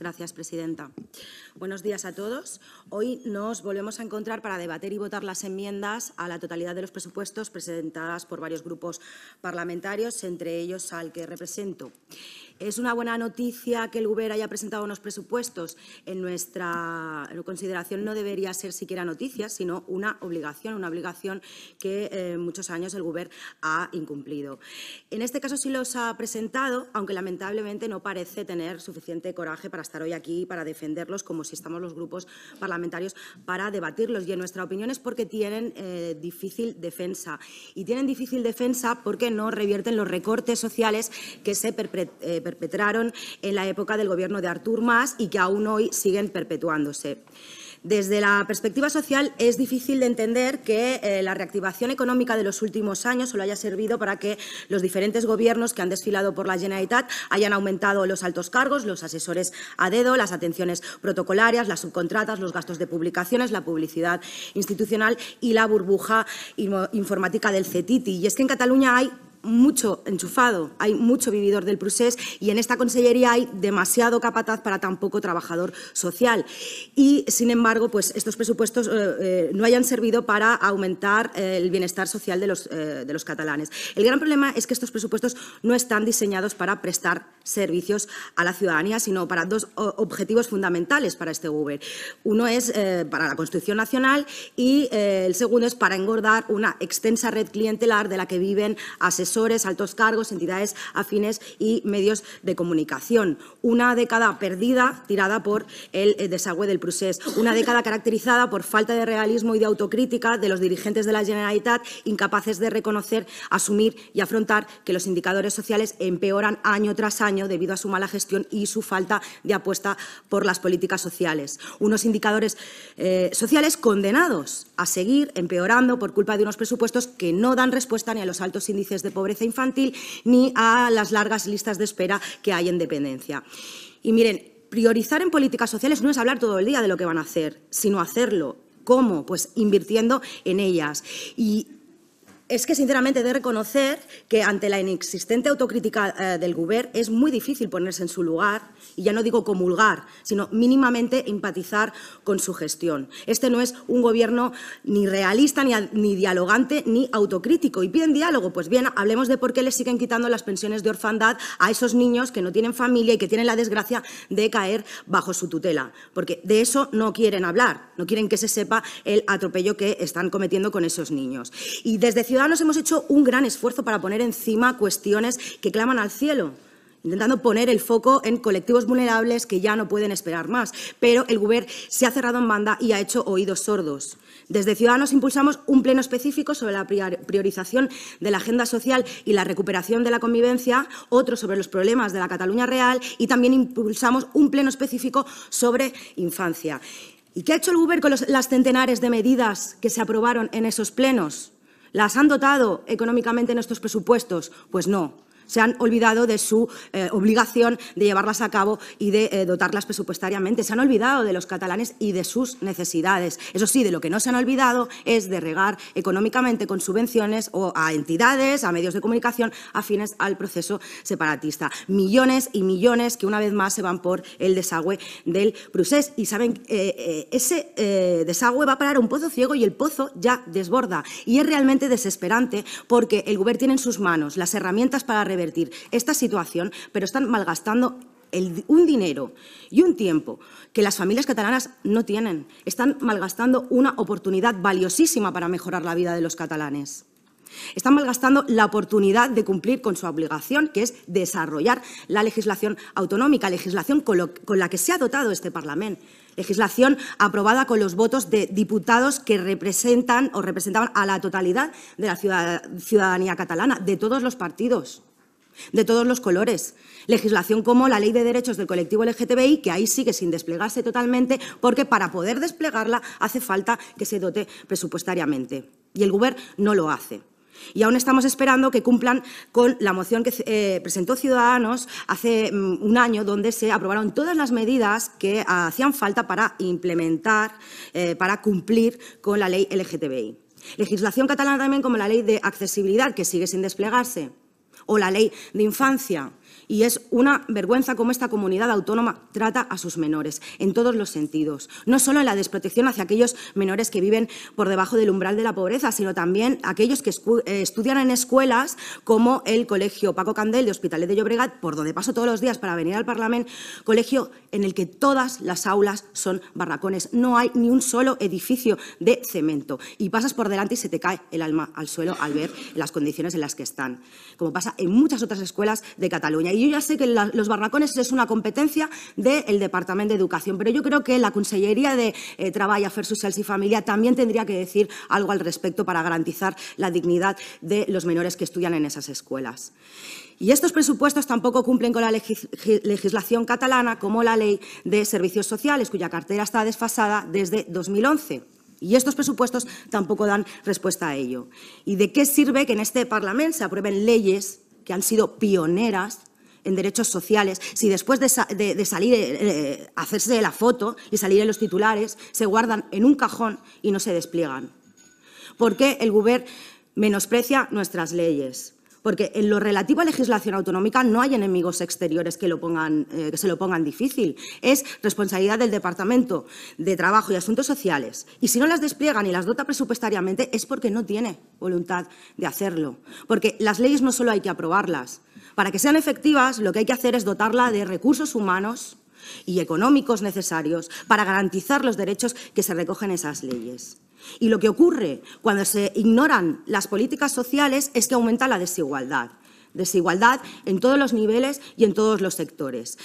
Gracias, presidenta. Buenos días a todos. Hoy nos volvemos a encontrar para debatir y votar las enmiendas a la totalidad de los presupuestos presentadas por varios grupos parlamentarios, entre ellos al que represento. Es una buena noticia que el Uber haya presentado unos presupuestos. En nuestra consideración no debería ser siquiera noticia, sino una obligación, una obligación que eh, muchos años el Uber ha incumplido. En este caso sí los ha presentado, aunque lamentablemente no parece tener suficiente coraje para estar hoy aquí para defenderlos como si estamos los grupos parlamentarios para debatirlos. Y en nuestra opinión es porque tienen eh, difícil defensa. Y tienen difícil defensa porque no revierten los recortes sociales que se perpetúan. Eh, perpetraron en la época del gobierno de Artur Mas y que aún hoy siguen perpetuándose. Desde la perspectiva social es difícil de entender que eh, la reactivación económica de los últimos años solo haya servido para que los diferentes gobiernos que han desfilado por la Generalitat hayan aumentado los altos cargos, los asesores a dedo, las atenciones protocolarias, las subcontratas, los gastos de publicaciones, la publicidad institucional y la burbuja informática del CETITI. Y es que en Cataluña hay mucho enchufado, hay mucho vividor del Prusés y en esta consellería hay demasiado capataz para tan poco trabajador social. Y, sin embargo, pues estos presupuestos eh, eh, no hayan servido para aumentar eh, el bienestar social de los, de los catalanes. El gran problema es que estos presupuestos no están diseñados para prestar servicios a la ciudadanía, sino para dos objetivos fundamentales para este Uber. Uno es para la construcción nacional y el segundo es para engordar una extensa red clientelar de la que viven asesores altos cargos, entidades afines y medios de comunicación. Una década perdida tirada por el eh, desagüe del procés. Una década caracterizada por falta de realismo y de autocrítica de los dirigentes de la Generalitat, incapaces de reconocer, asumir y afrontar que los indicadores sociales empeoran año tras año debido a su mala gestión y su falta de apuesta por las políticas sociales. Unos indicadores eh, sociales condenados a seguir empeorando por culpa de unos presupuestos que no dan respuesta ni a los altos índices de pobreza infantil ni a las largas listas de espera que hay en dependencia. Y miren, priorizar en políticas sociales no es hablar todo el día de lo que van a hacer, sino hacerlo. ¿Cómo? Pues invirtiendo en ellas. Y es que sinceramente he de reconocer que ante la inexistente autocrítica eh, del Gobierno es muy difícil ponerse en su lugar, y ya no digo comulgar, sino mínimamente empatizar con su gestión. Este no es un Gobierno ni realista, ni, ni dialogante, ni autocrítico. Y piden diálogo, pues bien, hablemos de por qué le siguen quitando las pensiones de orfandad a esos niños que no tienen familia y que tienen la desgracia de caer bajo su tutela. Porque de eso no quieren hablar, no quieren que se sepa el atropello que están cometiendo con esos niños. Y desde Ciudadanos hemos hecho un gran esfuerzo para poner encima cuestiones que claman al cielo intentando poner el foco en colectivos vulnerables que ya no pueden esperar más. Pero el Uber se ha cerrado en banda y ha hecho oídos sordos. Desde Ciudadanos impulsamos un pleno específico sobre la priorización de la agenda social y la recuperación de la convivencia, otro sobre los problemas de la Cataluña real y también impulsamos un pleno específico sobre infancia. ¿Y qué ha hecho el Uber con las centenares de medidas que se aprobaron en esos plenos? ¿Las han dotado económicamente nuestros presupuestos? Pues no. Se han olvidado de su eh, obligación de llevarlas a cabo y de eh, dotarlas presupuestariamente. Se han olvidado de los catalanes y de sus necesidades. Eso sí, de lo que no se han olvidado es de regar económicamente con subvenciones o a entidades, a medios de comunicación afines al proceso separatista. Millones y millones que una vez más se van por el desagüe del Bruselas Y saben, eh, ese desagüe va a parar un pozo ciego y el pozo ya desborda. Y es realmente desesperante porque el Gobierno tiene en sus manos las herramientas para esta situación, pero están malgastando un dinero y un tiempo que las familias catalanas no tienen. Están malgastando una oportunidad valiosísima para mejorar la vida de los catalanes. Están malgastando la oportunidad de cumplir con su obligación, que es desarrollar la legislación autonómica, legislación con la que se ha dotado este Parlamento, legislación aprobada con los votos de diputados que representan o representaban a la totalidad de la ciudadanía catalana, de todos los partidos de todos los colores. Legislación como la Ley de Derechos del Colectivo LGTBI, que ahí sigue sin desplegarse totalmente, porque para poder desplegarla hace falta que se dote presupuestariamente. Y el Gobierno no lo hace. Y aún estamos esperando que cumplan con la moción que eh, presentó Ciudadanos hace mm, un año, donde se aprobaron todas las medidas que hacían falta para implementar, eh, para cumplir con la ley LGTBI. Legislación catalana también como la ley de accesibilidad, que sigue sin desplegarse o la ley de infancia. Y es una vergüenza cómo esta comunidad autónoma trata a sus menores, en todos los sentidos. No solo en la desprotección hacia aquellos menores que viven por debajo del umbral de la pobreza, sino también aquellos que eh, estudian en escuelas como el Colegio Paco Candel de Hospitalet de Llobregat, por donde paso todos los días para venir al Parlamento, colegio en el que todas las aulas son barracones. No hay ni un solo edificio de cemento. Y pasas por delante y se te cae el alma al suelo al ver las condiciones en las que están, como pasa en muchas otras escuelas de Cataluña y yo ya sé que los barracones es una competencia del Departamento de Educación, pero yo creo que la Consellería de eh, Trabajo, Afers sociales y Familia también tendría que decir algo al respecto para garantizar la dignidad de los menores que estudian en esas escuelas. Y estos presupuestos tampoco cumplen con la legislación catalana, como la Ley de Servicios Sociales, cuya cartera está desfasada desde 2011. Y estos presupuestos tampoco dan respuesta a ello. ¿Y de qué sirve que en este Parlamento se aprueben leyes que han sido pioneras en derechos sociales, si después de, salir, eh, eh, hacerse la foto y salir en los titulares, se guardan en un cajón y no se despliegan. ¿Por qué el Gobierno menosprecia nuestras leyes? Porque en lo relativo a legislación autonómica no hay enemigos exteriores que, lo pongan, eh, que se lo pongan difícil. Es responsabilidad del Departamento de Trabajo y Asuntos Sociales. Y si no las despliegan y las dota presupuestariamente es porque no tiene voluntad de hacerlo. Porque las leyes no solo hay que aprobarlas, para que sean efectivas, lo que hay que hacer es dotarla de recursos humanos y económicos necesarios para garantizar los derechos que se recogen en esas leyes. Y lo que ocurre cuando se ignoran las políticas sociales es que aumenta la desigualdad. Desigualdad en todos los niveles y en todos los sectores.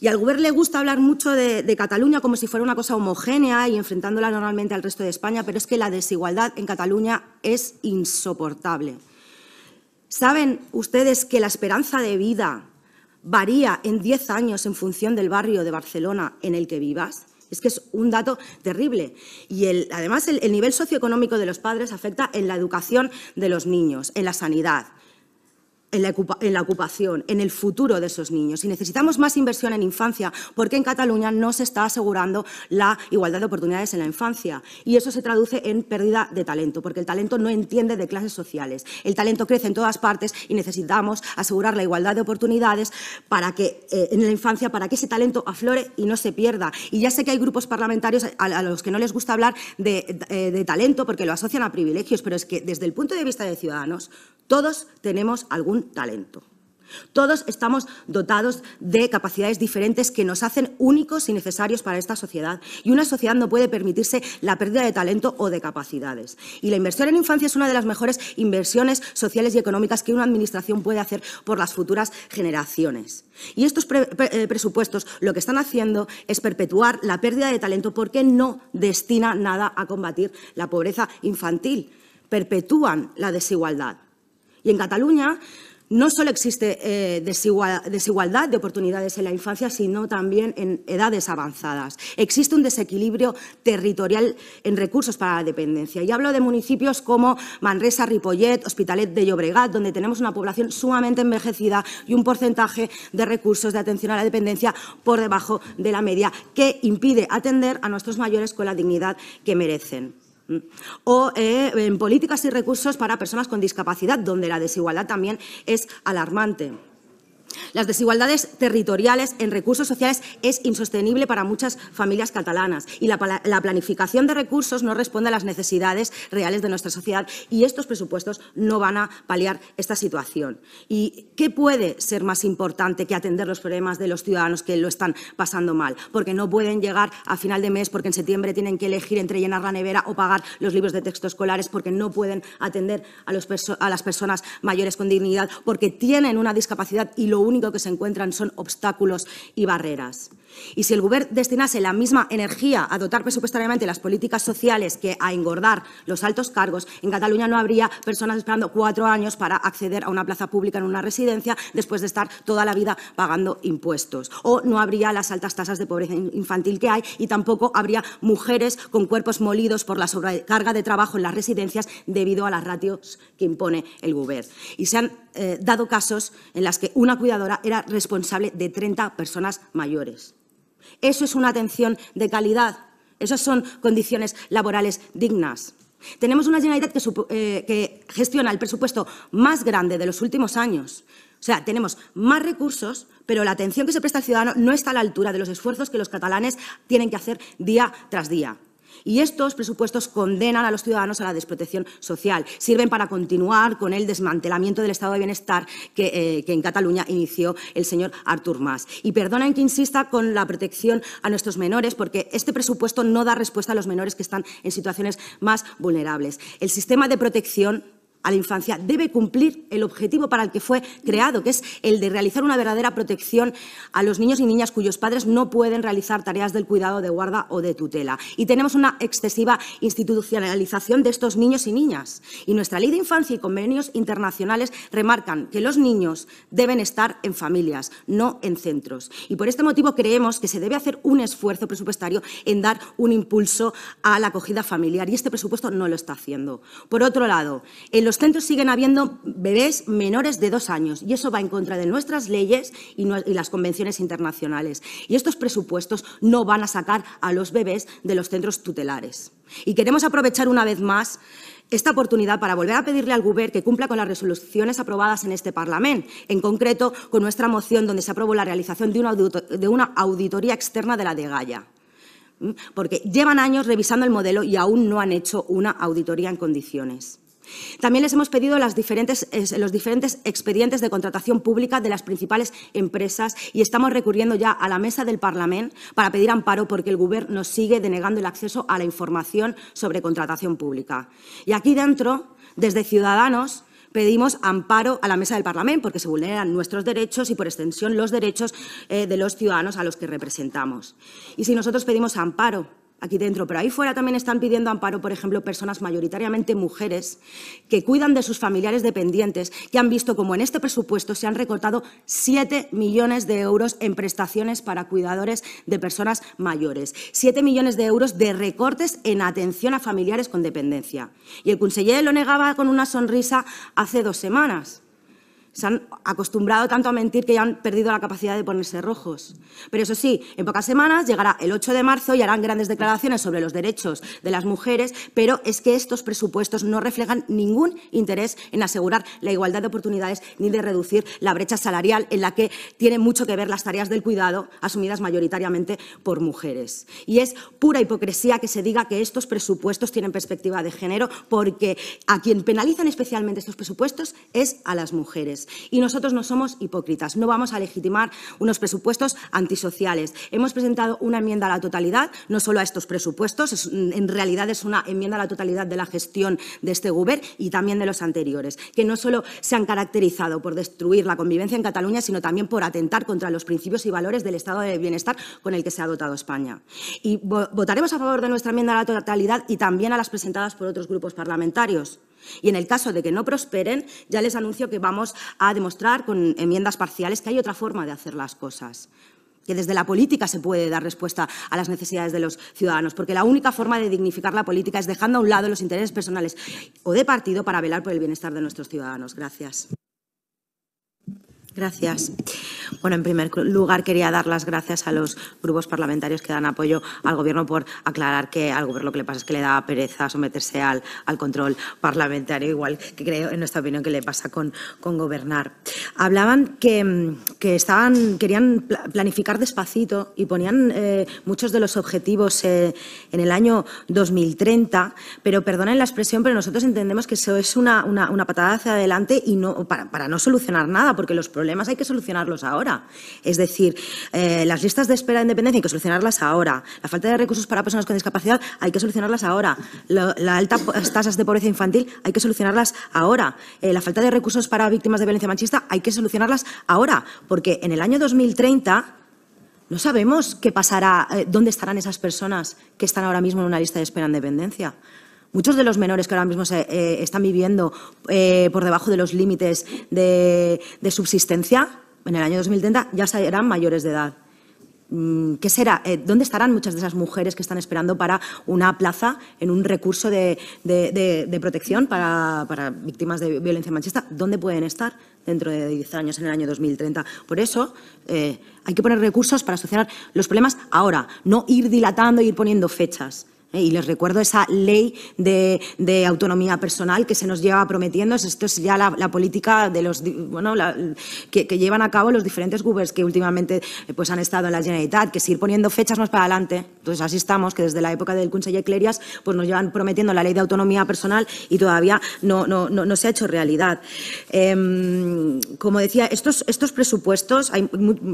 Y al Gobierno le gusta hablar mucho de, de, Cataluña como si fuera una cosa homogénea y enfrentándola normalmente al resto de España, pero es que la desigualdad en Cataluña es insoportable. ¿Saben ustedes que la esperanza de vida varía en 10 años en función del barrio de Barcelona en el que vivas? Es que es un dato terrible. Y además el nivel socioeconómico de los padres afecta en la educación de los niños, en la sanidad, en la, ocupación, en el futuro de esos niños. Y necesitamos más inversión en infancia, porque en Cataluña no se está asegurando la igualdad de oportunidades en la infancia. Y eso se traduce en pérdida de talento, porque el talento no entiende de clases sociales. El talento crece en todas partes y necesitamos asegurar la igualdad de oportunidades para que, eh, en la infancia para que ese talento aflore y no se pierda. Y ya sé que hay grupos parlamentarios a, los que no les gusta hablar eh, de talento porque lo asocian a privilegios, pero es que desde el punto de vista de ciudadanos, todos tenemos algún talento. Todos estamos dotados de capacidades diferentes que nos hacen únicos y necesarios para esta sociedad. Y una sociedad no puede permitirse la pérdida de talento o de capacidades. Y la inversión en infancia es una de las mejores inversiones sociales y económicas que una administración puede hacer por las futuras generaciones. Y estos eh, presupuestos lo que están haciendo es perpetuar la pérdida de talento porque no destina nada a combatir la pobreza infantil. Perpetúan la desigualdad. Y en Cataluña no solo existe eh, desigualdad de oportunidades en la infancia, sino también en edades avanzadas. Existe un desequilibrio territorial en recursos para la dependencia. Y hablo de municipios como Manresa, Ripollet, Hospitalet de Llobregat, donde tenemos una población sumamente envejecida y un porcentaje de recursos de atención a la dependencia por debajo de la media, que impide atender a nuestros mayores con la dignidad que merecen. O eh, en políticas y recursos para personas con discapacidad, donde la desigualdad también es alarmante. Las desigualdades territoriales en recursos sociales es insostenible para muchas familias catalanas y la, planificación de recursos no responde a las necesidades reales de nuestra sociedad y estos presupuestos no van a paliar esta situación. ¿Y qué puede ser más importante que atender los problemas de los ciudadanos que lo están pasando mal? Porque no pueden llegar a final de mes, porque en septiembre tienen que elegir entre llenar la nevera o pagar los libros de texto escolares, porque no pueden atender a, a las personas mayores con dignidad, porque tienen una discapacidad y lo lo único que se encuentran son obstáculos y barreras. Y si el Gobierno destinase la misma energía a dotar presupuestariamente las políticas sociales que a engordar los altos cargos, en Cataluña no habría personas esperando cuatro años para acceder a una plaza pública en una residencia después de estar toda la vida pagando impuestos. O no habría las altas tasas de pobreza infantil que hay y tampoco habría mujeres con cuerpos molidos por la sobrecarga de trabajo en las residencias debido a las ratios que impone el Gobierno. Y se han eh, dado casos en las que una cuidadora era responsable de 30 personas mayores. Eso es una atención de calidad. Esas son condiciones laborales dignas. Tenemos una Generalitat que, eh, que gestiona el presupuesto más grande de los últimos años. O sea, tenemos más recursos, pero la atención que se presta al ciudadano no está a la altura de los esfuerzos que los catalanes tienen que hacer día tras día. Y estos presupuestos condenan a los ciudadanos a la desprotección social, sirven para continuar con el desmantelamiento del estado de bienestar eh, que, en Cataluña inició el señor Artur Mas. Y perdonen que insista con la protección a nuestros menores, porque este presupuesto no da respuesta a los menores que están en situaciones más vulnerables. El sistema de protección a la infancia debe cumplir el objetivo para el que fue creado, que es el de realizar una verdadera protección a los niños y niñas cuyos padres no pueden realizar tareas del cuidado de guarda o de tutela. Y tenemos una excesiva institucionalización de estos niños y niñas. Y nuestra ley de infancia y convenios internacionales remarcan que los niños deben estar en familias, no en centros. Y por este motivo creemos que se debe hacer un esfuerzo presupuestario en dar un impulso a la acogida familiar. Y este presupuesto no lo está haciendo. Por otro lado, en los centros siguen habiendo bebés menores de dos años y eso va en contra de nuestras leyes y, las convenciones internacionales. Y estos presupuestos no van a sacar a los bebés de los centros tutelares. Y queremos aprovechar una vez más esta oportunidad para volver a pedirle al Gobierno que cumpla con las resoluciones aprobadas en este Parlamento, en concreto con nuestra moción donde se aprobó la realización de una, auditoría externa de la DEGALLA, porque llevan años revisando el modelo y aún no han hecho una auditoría en condiciones. También les hemos pedido eh, los diferentes expedientes de contratación pública de las principales empresas y estamos recurriendo ya a la mesa del Parlamento para pedir amparo porque el Gobierno nos sigue denegando el acceso a la información sobre contratación pública. Y aquí dentro, desde Ciudadanos, pedimos amparo a la mesa del Parlamento porque se vulneran nuestros derechos y, por extensión, los derechos eh, de los ciudadanos a los que representamos. Y si nosotros pedimos amparo aquí dentro, pero ahí fuera también están pidiendo amparo, por ejemplo, personas mayoritariamente mujeres que cuidan de sus familiares dependientes, que han visto como en este presupuesto se han recortado 7 millones de euros en prestaciones para cuidadores de personas mayores, 7 millones de euros de recortes en atención a familiares con dependencia. Y el conseller lo negaba con una sonrisa hace dos semanas se han acostumbrado tanto a mentir que ya han perdido la capacidad de ponerse rojos. Pero eso sí, en pocas semanas llegará el 8 de marzo y harán grandes declaraciones sobre los derechos de las mujeres, pero es que estos presupuestos no reflejan ningún interés en asegurar la igualdad de oportunidades ni de reducir la brecha salarial en la que tienen mucho que ver las tareas del cuidado asumidas mayoritariamente por mujeres. Y es pura hipocresía que se diga que estos presupuestos tienen perspectiva de género porque a quien penalizan especialmente estos presupuestos es a las mujeres. Y nosotros no somos hipócritas, no vamos a legitimar unos presupuestos antisociales. Hemos presentado una enmienda a la totalidad, no solo a estos presupuestos, en realidad es una enmienda a la totalidad de la gestión de este guber y también de los anteriores, que no solo se han caracterizado por destruir la convivencia en Cataluña, sino también por atentar contra los principios y valores del estado de bienestar con el que se ha dotado España. Y votaremos a favor de nuestra enmienda a la totalidad y también a las presentadas por otros grupos parlamentarios. Y en el caso de que no prosperen, ya les anuncio que vamos a demostrar con enmiendas parciales que hay otra forma de hacer las cosas que desde la política se puede dar respuesta a las necesidades de los ciudadanos, porque la única forma de dignificar la política es dejando a un lado los intereses personales o de partido para velar por el bienestar de nuestros ciudadanos. Gracias. Gracias. Bueno, en primer lugar quería dar las gracias a los grupos parlamentarios que dan apoyo al Gobierno por aclarar que al Gobierno lo que le pasa es que le da pereza someterse al, al control parlamentario, igual que creo, en nuestra opinión, que le pasa con, con gobernar. Hablaban que, estaban, querían planificar despacito y ponían eh, muchos de los objetivos eh, en el año 2030, pero perdonen la expresión, pero nosotros entendemos que eso es una, una, patada hacia adelante y no, para, para no solucionar nada, porque los problemas problemas hay que solucionarlos ahora. Es decir, eh, las listas de espera de independencia hay que solucionarlas ahora. La falta de recursos para personas con discapacidad hay que solucionarlas ahora. Las la altas tasas de pobreza infantil hay que solucionarlas ahora. Eh, la falta de recursos para víctimas de violencia machista hay que solucionarlas ahora. Porque en el año 2030 no sabemos qué pasará, eh, dónde estarán esas personas que están ahora mismo en una lista de espera en dependencia. Muchos de los menores que ahora mismo eh, están viviendo eh, por debajo de los límites de, subsistencia, en el año 2030 ya serán mayores de edad. Mm, ¿Qué será? Eh, ¿Dónde estarán muchas de esas mujeres que están esperando para una plaza en un recurso de, protección para, víctimas de violencia machista? ¿Dónde pueden estar dentro de 10 años, en el año 2030? Por eso hay que poner recursos para solucionar los problemas ahora, no ir dilatando e ir poniendo fechas. ¿eh? Y les recuerdo esa ley de, autonomía personal que se nos lleva prometiendo. Esto es ya la, política de los, bueno, que, llevan a cabo los diferentes Ubers que últimamente eh, pues, han estado en la Generalitat, que es ir poniendo fechas más para adelante. Entonces, así estamos, que desde la época del Consejo de Clerias pues, nos llevan prometiendo la ley de autonomía personal y todavía no, no, se ha hecho realidad. Em, como decía, estos, estos presupuestos hay,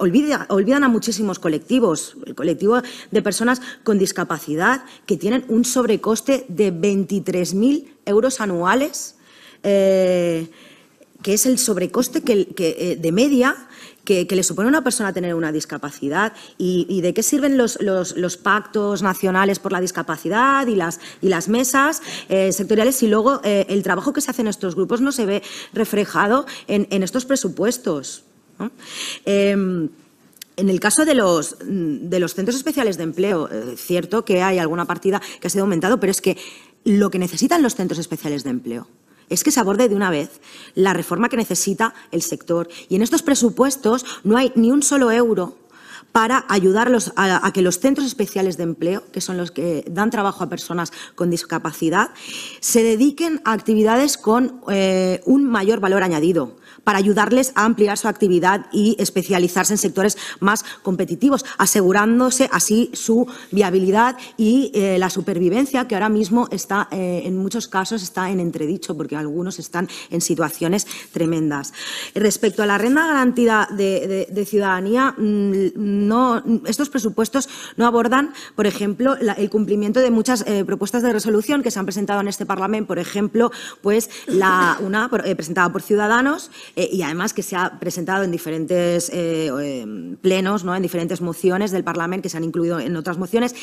olvidan a muchísimos colectivos. El colectivo de personas con discapacidad que tienen un sobrecoste de 23.000 euros anuales, eh, que es el sobrecoste que, eh, de media que, le supone a una persona tener una discapacidad y, de qué sirven los, pactos nacionales por la discapacidad y las, y las mesas eh, sectoriales si luego el trabajo que se hace en estos grupos no se ve reflejado en, estos presupuestos. Em, en el caso de los, de los centros especiales de empleo, eh, cierto que hay alguna partida que ha sido aumentado, pero es que lo que necesitan los centros especiales de empleo es que se aborde de una vez la reforma que necesita el sector. Y en estos presupuestos no hay ni un solo euro para ayudarlos a, que los centros especiales de empleo, que son los que dan trabajo a personas con discapacidad, se dediquen a actividades con eh, un mayor valor añadido, para ayudarles a ampliar su actividad y especializarse en sectores más competitivos, asegurándose así su viabilidad y eh, la supervivencia, que ahora mismo está, eh, en muchos casos, está en entredicho, porque algunos están en situaciones tremendas. Respecto a la renta garantida de, ciudadanía, mm, no, estos presupuestos no abordan, por ejemplo, el cumplimiento de muchas eh, propuestas de resolución que se han presentado en este Parlamento, por ejemplo, pues la, una eh, presentada por Ciudadanos eh, y además que se ha presentado en diferentes plenos, ¿no? en diferentes mociones del Parlamento que se han incluido en otras mociones.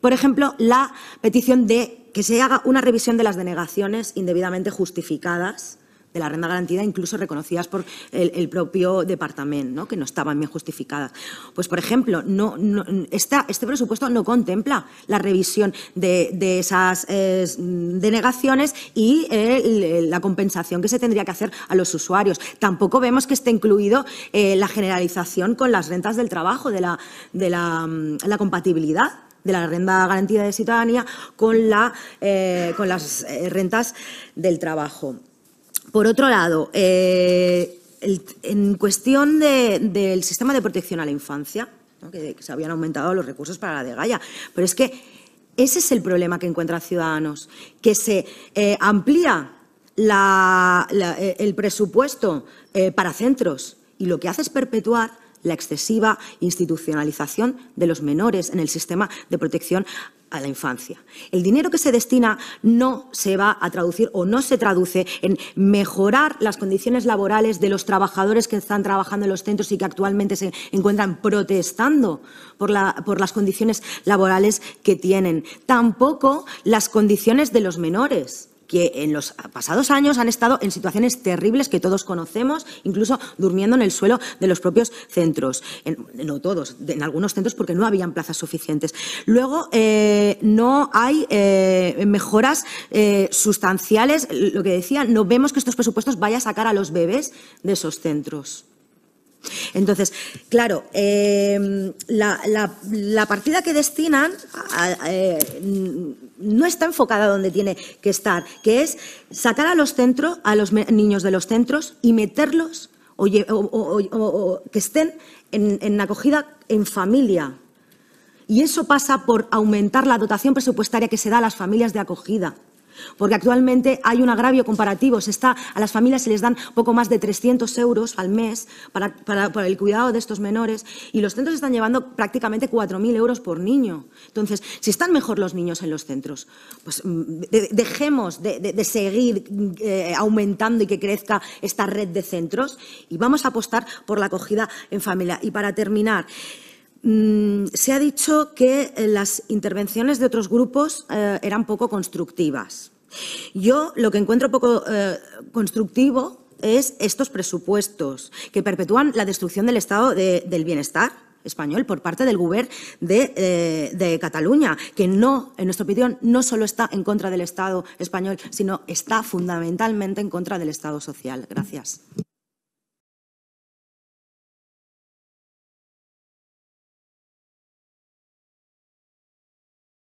Por ejemplo, la petición de que se haga una revisión de las denegaciones indebidamente justificadas de la renta garantida, incluso reconocidas por el, propio departamento, que no estaban bien justificadas. Pues, por ejemplo, no, este presupuesto no contempla la revisión de, esas eh, denegaciones y eh, la compensación que se tendría que hacer a los usuarios. Tampoco vemos que esté incluido eh, la generalización con las rentas del trabajo, de la, de la, mm, compatibilidad de la renta Garantida de ciudadanía con, la, con las rentas del trabajo. Por otro lado, eh, en cuestión del sistema de protección a la infancia, que, se habían aumentado los recursos para la de Gaia, pero es que ese es el problema que encuentran Ciudadanos, que se eh, amplía eh, el presupuesto para centros y lo que hace es perpetuar la excesiva institucionalización de los menores en el sistema de protección a la infancia. El dinero que se destina no se va a traducir o no se traduce en mejorar las condiciones laborales de los trabajadores que están trabajando en los centros y que actualmente se encuentran protestando por, por las condiciones laborales que tienen. Tampoco las condiciones de los menores que en los pasados años han estado en situaciones terribles que todos conocemos, incluso durmiendo en el suelo de los propios centros. no todos, en algunos centros porque no habían plazas suficientes. Luego, eh, no hay eh, mejoras eh, sustanciales. Lo que decía, no vemos que estos presupuestos vayan a sacar a los bebés de esos centros. Entonces, claro, eh, la, partida que destinan eh, no está enfocada donde tiene que estar, que es sacar a los centros, a los niños de los centros y meterlos o, que estén en acogida en familia. Y eso pasa por aumentar la dotación presupuestaria que se da a las familias de acogida. Porque actualmente hay un agravio comparativo. está, a las familias se les dan poco más de 300 euros al mes para, el cuidado de estos menores y los centros están llevando prácticamente 4.000 euros por niño. Entonces, si están mejor los niños en los centros, pues mm, dejemos de, seguir eh, aumentando y que crezca esta red de centros y vamos a apostar por la acogida en familia. Y para terminar, Mm, se ha dicho que eh, las intervenciones de otros grupos eh, eran poco constructivas. Yo lo que encuentro poco eh, constructivo es estos presupuestos que perpetúan la destrucción del estado del bienestar español por parte del gobierno de, Cataluña, que no, en nuestra opinión, no solo está en contra del Estado español, sino está fundamentalmente en contra del Estado social. Gracias.